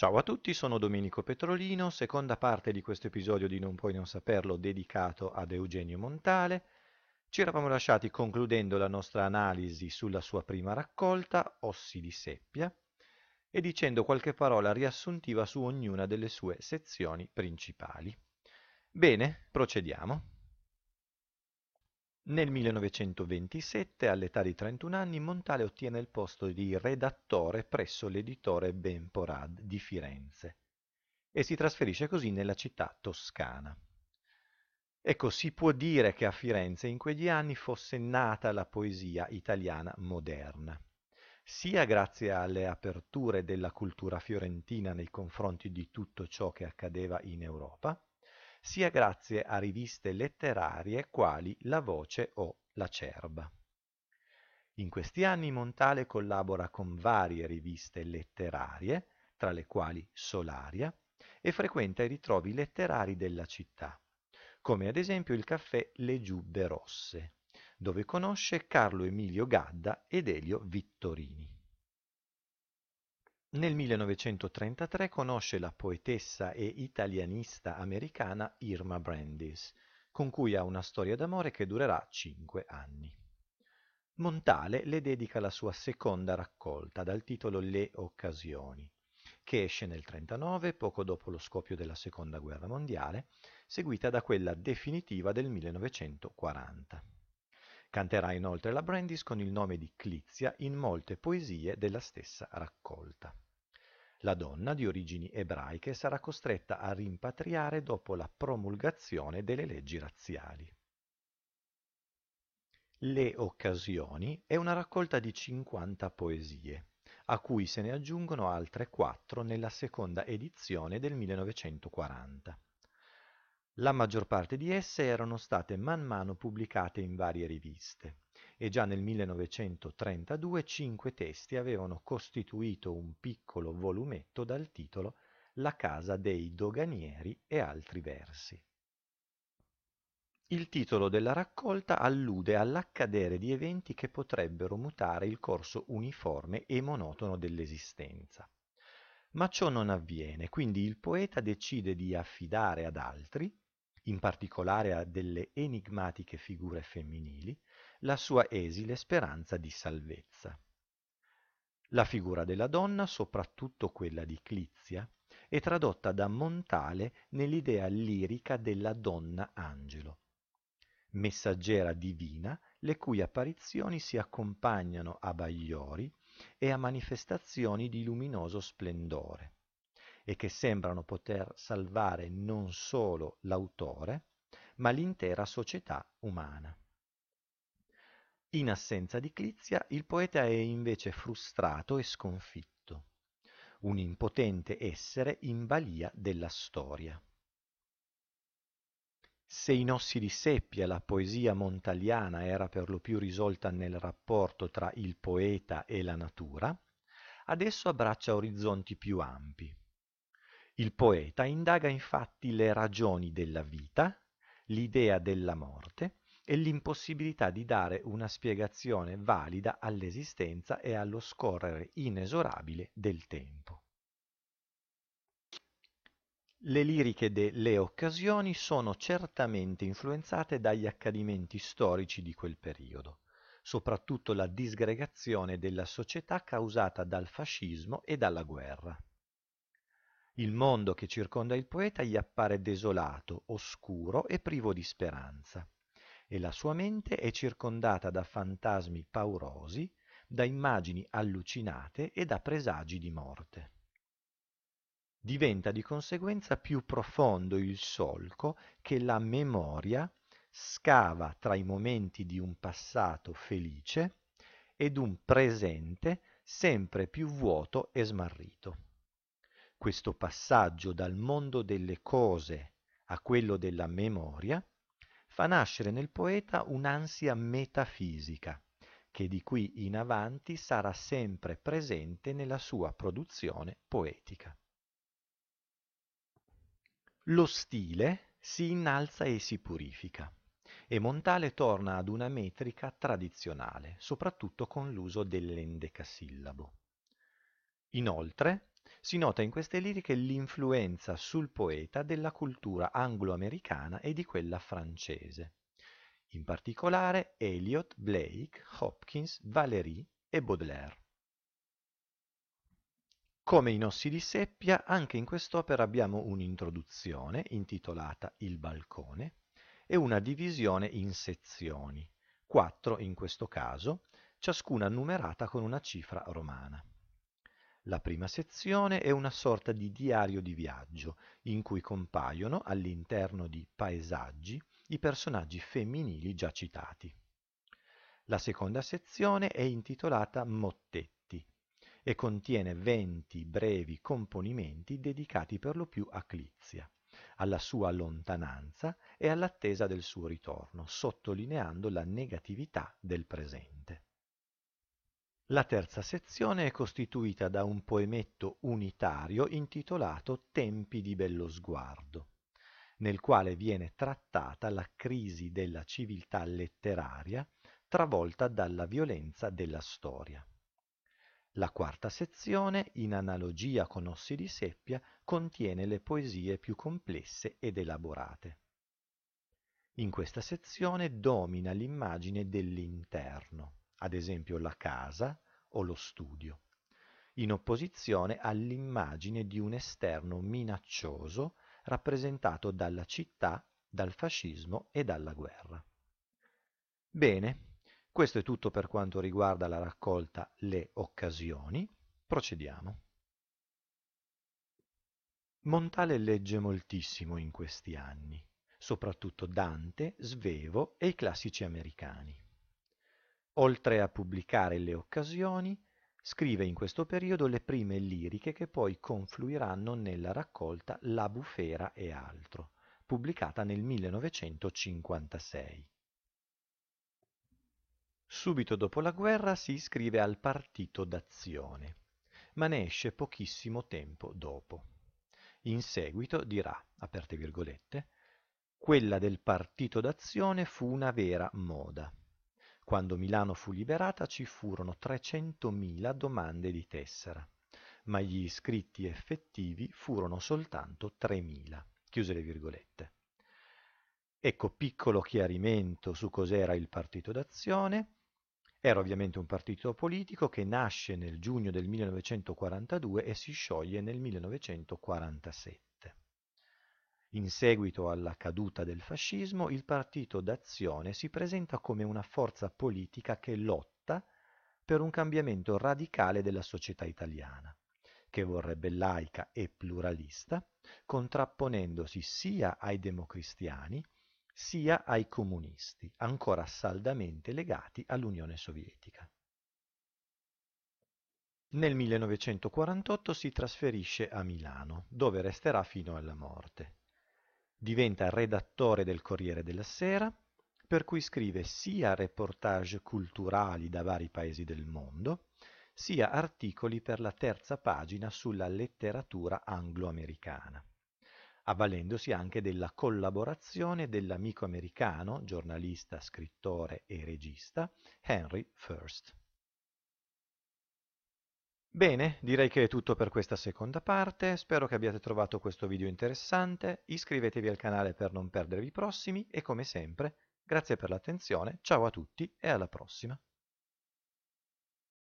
Ciao a tutti, sono Domenico Petrolino, seconda parte di questo episodio di Non puoi non saperlo dedicato ad Eugenio Montale. Ci eravamo lasciati concludendo la nostra analisi sulla sua prima raccolta, Ossi di seppia, e dicendo qualche parola riassuntiva su ognuna delle sue sezioni principali. Bene, procediamo. Nel 1927, all'età di 31 anni, Montale ottiene il posto di redattore presso l'editore Benporad di Firenze e si trasferisce così nella città toscana. Ecco, si può dire che a Firenze in quegli anni fosse nata la poesia italiana moderna, sia grazie alle aperture della cultura fiorentina nei confronti di tutto ciò che accadeva in Europa, sia grazie a riviste letterarie quali La Voce o La Cerba. In questi anni Montale collabora con varie riviste letterarie, tra le quali Solaria, e frequenta i ritrovi letterari della città, come ad esempio il caffè Le Giubbe Rosse, dove conosce Carlo Emilio Gadda ed Elio Vittorini. Nel 1933 conosce la poetessa e italianista americana Irma Brandis, con cui ha una storia d'amore che durerà cinque anni. Montale le dedica la sua seconda raccolta dal titolo Le occasioni, che esce nel 1939, poco dopo lo scoppio della Seconda Guerra Mondiale, seguita da quella definitiva del 1940. Canterà inoltre la Brandis con il nome di Clizia in molte poesie della stessa raccolta. La donna, di origini ebraiche, sarà costretta a rimpatriare dopo la promulgazione delle leggi razziali. Le occasioni è una raccolta di 50 poesie, a cui se ne aggiungono altre 4 nella seconda edizione del 1940. La maggior parte di esse erano state man mano pubblicate in varie riviste e già nel 1932 cinque testi avevano costituito un piccolo volumetto dal titolo La casa dei doganieri e altri versi. Il titolo della raccolta allude all'accadere di eventi che potrebbero mutare il corso uniforme e monotono dell'esistenza. Ma ciò non avviene, quindi il poeta decide di affidare ad altri in particolare a delle enigmatiche figure femminili, la sua esile speranza di salvezza. La figura della donna, soprattutto quella di Clizia, è tradotta da Montale nell'idea lirica della donna angelo, messaggera divina le cui apparizioni si accompagnano a bagliori e a manifestazioni di luminoso splendore e che sembrano poter salvare non solo l'autore, ma l'intera società umana. In assenza di Clizia, il poeta è invece frustrato e sconfitto, un impotente essere in balia della storia. Se in Ossi di Seppia la poesia montaliana era per lo più risolta nel rapporto tra il poeta e la natura, adesso abbraccia orizzonti più ampi. Il poeta indaga infatti le ragioni della vita, l'idea della morte e l'impossibilità di dare una spiegazione valida all'esistenza e allo scorrere inesorabile del tempo. Le liriche de Le occasioni sono certamente influenzate dagli accadimenti storici di quel periodo, soprattutto la disgregazione della società causata dal fascismo e dalla guerra. Il mondo che circonda il poeta gli appare desolato, oscuro e privo di speranza, e la sua mente è circondata da fantasmi paurosi, da immagini allucinate e da presagi di morte. Diventa di conseguenza più profondo il solco che la memoria scava tra i momenti di un passato felice ed un presente sempre più vuoto e smarrito questo passaggio dal mondo delle cose a quello della memoria fa nascere nel poeta un'ansia metafisica che di qui in avanti sarà sempre presente nella sua produzione poetica. Lo stile si innalza e si purifica e Montale torna ad una metrica tradizionale, soprattutto con l'uso dell'endecasillabo. Inoltre, si nota in queste liriche l'influenza sul poeta della cultura anglo-americana e di quella francese. In particolare Eliot, Blake, Hopkins, Valéry e Baudelaire. Come in Ossi di Seppia, anche in quest'opera abbiamo un'introduzione intitolata Il balcone e una divisione in sezioni, quattro in questo caso, ciascuna numerata con una cifra romana. La prima sezione è una sorta di diario di viaggio in cui compaiono all'interno di paesaggi i personaggi femminili già citati. La seconda sezione è intitolata Mottetti e contiene 20 brevi componimenti dedicati per lo più a Clizia, alla sua lontananza e all'attesa del suo ritorno, sottolineando la negatività del presente. La terza sezione è costituita da un poemetto unitario intitolato Tempi di bello sguardo, nel quale viene trattata la crisi della civiltà letteraria travolta dalla violenza della storia. La quarta sezione, in analogia con Ossi di Seppia, contiene le poesie più complesse ed elaborate. In questa sezione domina l'immagine dell'interno ad esempio la casa o lo studio, in opposizione all'immagine di un esterno minaccioso rappresentato dalla città, dal fascismo e dalla guerra. Bene, questo è tutto per quanto riguarda la raccolta Le occasioni. Procediamo. Montale legge moltissimo in questi anni, soprattutto Dante, Svevo e i classici americani. Oltre a pubblicare le occasioni, scrive in questo periodo le prime liriche che poi confluiranno nella raccolta La bufera e altro, pubblicata nel 1956. Subito dopo la guerra si iscrive al Partito d'Azione, ma ne esce pochissimo tempo dopo. In seguito dirà, aperte virgolette, quella del Partito d'Azione fu una vera moda. Quando Milano fu liberata ci furono 300.000 domande di tessera, ma gli iscritti effettivi furono soltanto 3.000. Chiuse le virgolette. Ecco piccolo chiarimento su cos'era il partito d'azione. Era ovviamente un partito politico che nasce nel giugno del 1942 e si scioglie nel 1947. In seguito alla caduta del fascismo, il Partito d'Azione si presenta come una forza politica che lotta per un cambiamento radicale della società italiana, che vorrebbe laica e pluralista, contrapponendosi sia ai democristiani sia ai comunisti, ancora saldamente legati all'Unione Sovietica. Nel 1948 si trasferisce a Milano, dove resterà fino alla morte diventa redattore del Corriere della Sera, per cui scrive sia reportage culturali da vari paesi del mondo, sia articoli per la terza pagina sulla letteratura anglo-americana, avvalendosi anche della collaborazione dell'amico americano, giornalista, scrittore e regista, Henry First. Bene, direi che è tutto per questa seconda parte, spero che abbiate trovato questo video interessante, iscrivetevi al canale per non perdervi i prossimi e come sempre, grazie per l'attenzione, ciao a tutti e alla prossima!